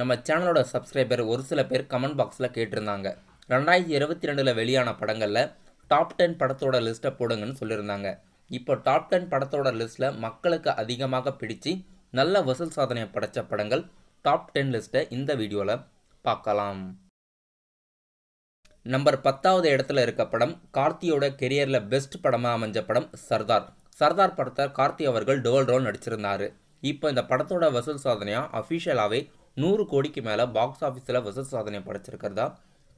நம்ம சேனலோட சப்ஸ்கிரைபர் ஒரு சில பேர் கமெண்ட் பாக்ஸில் கேட்டிருந்தாங்க ரெண்டாயிரத்தி இருபத்தி ரெண்டில் வெளியான படங்களில் டாப் டென் படத்தோட லிஸ்ட்டை போடுங்கன்னு சொல்லியிருந்தாங்க இப்போ டாப் டென் படத்தோட லிஸ்ட்டில் மக்களுக்கு அதிகமாக பிடிச்சி நல்ல வசூல் சாதனையை படைத்த படங்கள் டாப் டென் லிஸ்ட்டை இந்த வீடியோவில் பார்க்கலாம் நம்பர் பத்தாவது இடத்துல இருக்க படம் கார்த்தியோட கெரியரில் பெஸ்ட் படமாக அமைஞ்ச படம் சர்தார் சர்தார் படத்தை கார்த்தி அவர்கள் டோல் ரோல் நடிச்சிருந்தார் இப்போ இந்த படத்தோட வசூல் சாதனையாக அஃபிஷியலாகவே நூறு கோடிக்கு மேலே பாக்ஸ் ஆஃபீஸில் வசூல் சாதனை படைச்சிருக்கிறதா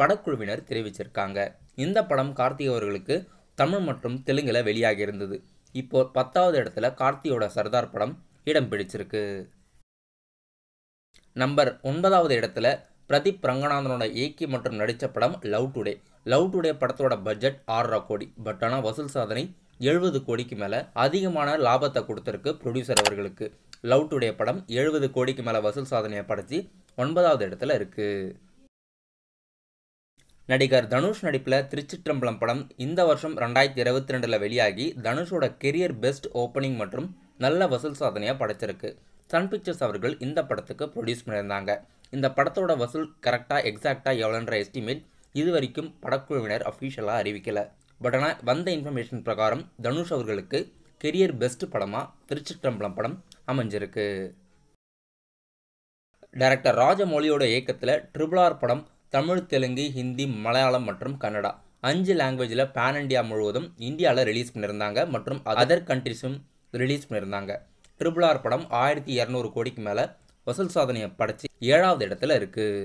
படக்குழுவினர் தெரிவிச்சிருக்காங்க இந்த படம் கார்த்தி அவர்களுக்கு தமிழ் மற்றும் தெலுங்கில் வெளியாகி இருந்தது இப்போ பத்தாவது இடத்துல கார்த்தியோட சர்தார் படம் இடம் பிடிச்சிருக்கு நம்பர் ஒன்பதாவது இடத்துல பிரதீப் ரங்கநாதனோட இயக்கி மற்றும் நடித்த படம் லவ் டுடே லவ் டுடே படத்தோட பட்ஜெட் ஆறரை கோடி பட் ஆனால் வசூல் சாதனை எழுபது கோடிக்கு மேலே அதிகமான லாபத்தை கொடுத்துருக்கு ப்ரொடியூசர் அவர்களுக்கு லவ் டுடே படம் எழுபது கோடிக்கு மேலே வசூல் சாதனையை படைச்சி ஒன்பதாவது இடத்துல இருக்குது நடிகர் தனுஷ் நடிப்பில் திருச்சிற்றம்பலம் படம் இந்த வருஷம் ரெண்டாயிரத்தி இருபத்தி ரெண்டில் வெளியாகி தனுஷோட கெரியர் பெஸ்ட் ஓப்பனிங் மற்றும் நல்ல வசூல் சாதனையாக படைச்சிருக்கு சன் பிக்சர்ஸ் அவர்கள் இந்த படத்துக்கு ப்ரொடியூஸ் பண்ணியிருந்தாங்க இந்த படத்தோட வசூல் கரெக்டாக எக்ஸாக்டாக எவ்வளோன்ற எஸ்டிமேட் இது வரைக்கும் படக்குழுவினர் அஃபீஷியலாக அறிவிக்கலை பட் ஆனால் வந்த இன்ஃபர்மேஷன் பிரகாரம் தனுஷ் அவர்களுக்கு கெரியர் பெஸ்ட் படமாக திருச்சிற்றம்பலம் படம் அமைஞ்சிருக்கு டைரக்டர் ராஜமொழியோட இயக்கத்தில் ட்ரிபிள் ஆர் படம் தமிழ் தெலுங்கு ஹிந்தி மலையாளம் மற்றும் கன்னடா அஞ்சு லாங்குவேஜில் பேன் இண்டியா முழுவதும் இந்தியாவில் ரிலீஸ் பண்ணியிருந்தாங்க மற்றும் அதர் கண்ட்ரிஸும் ரிலீஸ் பண்ணியிருந்தாங்க ட்ரிபிள் ஆர் படம் ஆயிரத்தி இரநூறு கோடிக்கு மேலே வசூல் சாதனையை படைச்சி ஏழாவது இடத்துல இருக்குது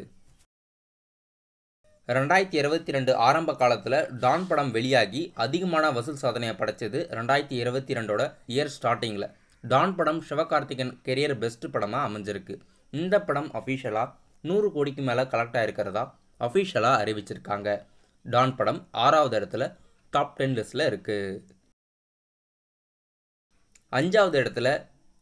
ரெண்டாயிரத்தி இருபத்தி ரெண்டு ஆரம்ப காலத்தில் டான் படம் வெளியாகி அதிகமான வசூல் சாதனையை படைச்சது ரெண்டாயிரத்தி இருபத்தி ரெண்டோட இயர் ஸ்டார்டிங்கில் டான் படம் சிவகார்த்திகன் கெரியர் பெஸ்ட் படமாக அமைஞ்சிருக்கு இந்த படம் அஃபீஷியலாக நூறு கோடிக்கு மேலே கலெக்ட் ஆகிருக்கிறதா அஃபீஷியலாக அறிவிச்சிருக்காங்க டான் படம் ஆறாவது இடத்துல டாப் டென் லிஸ்ட்டில் இருக்குது அஞ்சாவது இடத்துல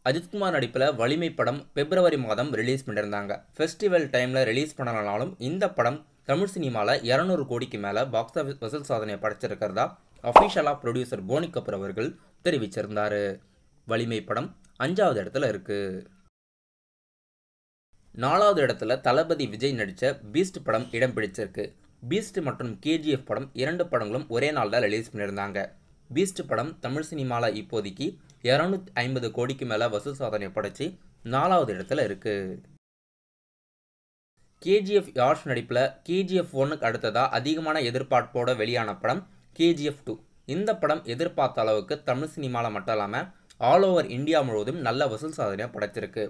அஜித்குமார் நடிப்பில் வலிமை படம் பிப்ரவரி மாதம் ரிலீஸ் பண்ணியிருந்தாங்க ஃபெஸ்டிவல் டைமில் ரிலீஸ் பண்ணனாலும் இந்த படம் தமிழ் சினிமாவில் இரநூறு கோடிக்கு மேலே பாக்ஸ் ஆஃபீஸ் வசூல் சாதனையை படைச்சிருக்கிறதா அஃபீஷியலாக ப்ரொடியூசர் போனி கபூர் அவர்கள் தெரிவிச்சிருந்தார் வலிமை படம் அஞ்சாவது இடத்துல இருக்குது நாலாவது இடத்துல தளபதி விஜய் நடித்த பீஸ்ட் படம் இடம் பிடிச்சிருக்கு பீஸ்ட் மற்றும் கேஜிஎஃப் படம் இரண்டு படங்களும் ஒரே நாளில் ரிலீஸ் பண்ணியிருந்தாங்க பீஸ்ட் படம் தமிழ் சினிமாவில் இப்போதைக்கு இரநூத்தி ஐம்பது கோடிக்கு மேலே வசூல் சாதனை படைச்சி நாலாவது இடத்துல இருக்குது கேஜிஎஃப் யாஷ் நடிப்பில் கேஜிஎஃப் ஒன்றுக்கு அடுத்ததாக அதிகமான எதிர்பார்ப்போடு வெளியான படம் கேஜிஎஃப் டூ இந்த படம் எதிர்பார்த்த அளவுக்கு தமிழ் சினிமாவில் மட்டும் இல்லாமல் ஆல் ஓவர் இந்தியா முழுவதும் நல்ல வசூல் சாதனையாக படைச்சிருக்கு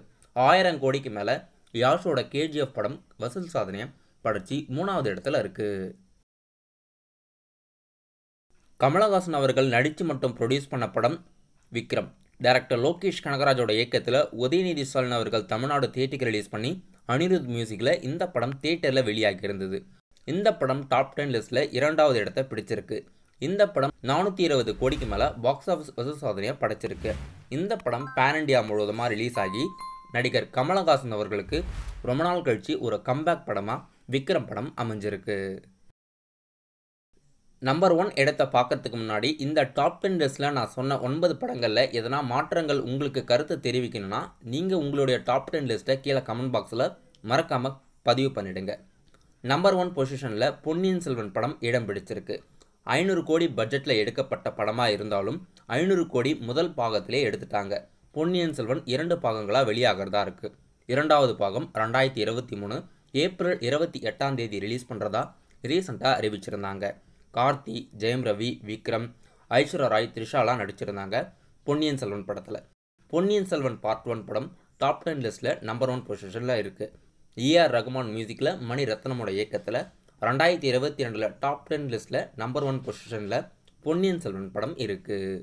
ஆயிரம் கோடிக்கு மேலே யாஷோட கேஜிஎஃப் படம் வசூல் சாதனையாக படைச்சி மூணாவது இடத்துல இருக்குது கமலஹாசன் அவர்கள் நடித்து மட்டும் ப்ரொடியூஸ் பண்ண படம் விக்ரம் டைரக்டர் லோகேஷ் கனகராஜோட இயக்கத்தில் உதயநிதி ஸ்டாலின் அவர்கள் தமிழ்நாடு தேட்டருக்கு ரிலீஸ் பண்ணி அனிருத் மியூசிக்கில் இந்த படம் தேட்டரில் வெளியாகி இருந்தது இந்த படம் டாப் டென் லிஸ்ட்டில் இரண்டாவது இடத்தை பிடிச்சிருக்கு இந்த படம் நானூற்றி இருபது கோடிக்கு மேலே பாக்ஸ் ஆஃபீஸ் வசூல் சாதனையை படைச்சிருக்கு இந்த படம் பேன் இண்டியா முழுவதுமாக ரிலீஸ் ஆகி நடிகர் கமலஹாசன் அவர்களுக்கு ரொம்ப நாள் கழித்து ஒரு கம்பேக் படமாக விக்ரம் படம் அமைஞ்சிருக்கு நம்பர் ஒன் இடத்தை பார்க்கறதுக்கு முன்னாடி இந்த டாப் டென் லிஸ்ட்டில் நான் சொன்ன ஒன்பது படங்களில் எதனா மாற்றங்கள் உங்களுக்கு கருத்து தெரிவிக்கணும்னா நீங்கள் உங்களுடைய டாப் டென் லிஸ்ட்டை கீழே கமெண்ட் பாக்ஸில் மறக்காமல் பதிவு பண்ணிடுங்க நம்பர் ஒன் பொசிஷனில் பொன்னியின் செல்வன் படம் இடம் பிடிச்சிருக்கு ஐநூறு கோடி பட்ஜெட்டில் எடுக்கப்பட்ட படமாக இருந்தாலும் ஐநூறு கோடி முதல் பாகத்திலே எடுத்துட்டாங்க பொன்னியின் செல்வன் இரண்டு பாகங்களாக வெளியாகிறதா இருக்குது இரண்டாவது பாகம் ரெண்டாயிரத்தி இருபத்தி மூணு ஏப்ரல் இருபத்தி எட்டாம் தேதி ரிலீஸ் பண்ணுறதா ரீசெண்டாக அறிவிச்சிருந்தாங்க கார்த்தி ஜெயம் ரவி விக்ரம் ஐஸ்வர்யா ராய் த்ரிஷாலாம் நடிச்சிருந்தாங்க பொன்னியின் செல்வன் படத்தில் பொன்னியின் செல்வன் பார்ட் ஒன் படம் டாப் டென் லிஸ்ட்டில் நம்பர் ஒன் பொசிஷனில் இருக்குது ஏஆர் ரகுமான் மியூசிக்கில் மணி ரத்னமோட இயக்கத்தில் ரெண்டாயிரத்தி இருபத்தி ரெண்டில் டாப் டென் லிஸ்ட்டில் நம்பர் ஒன் பொசிஷனில் பொன்னியின் செல்வன் படம் இருக்குது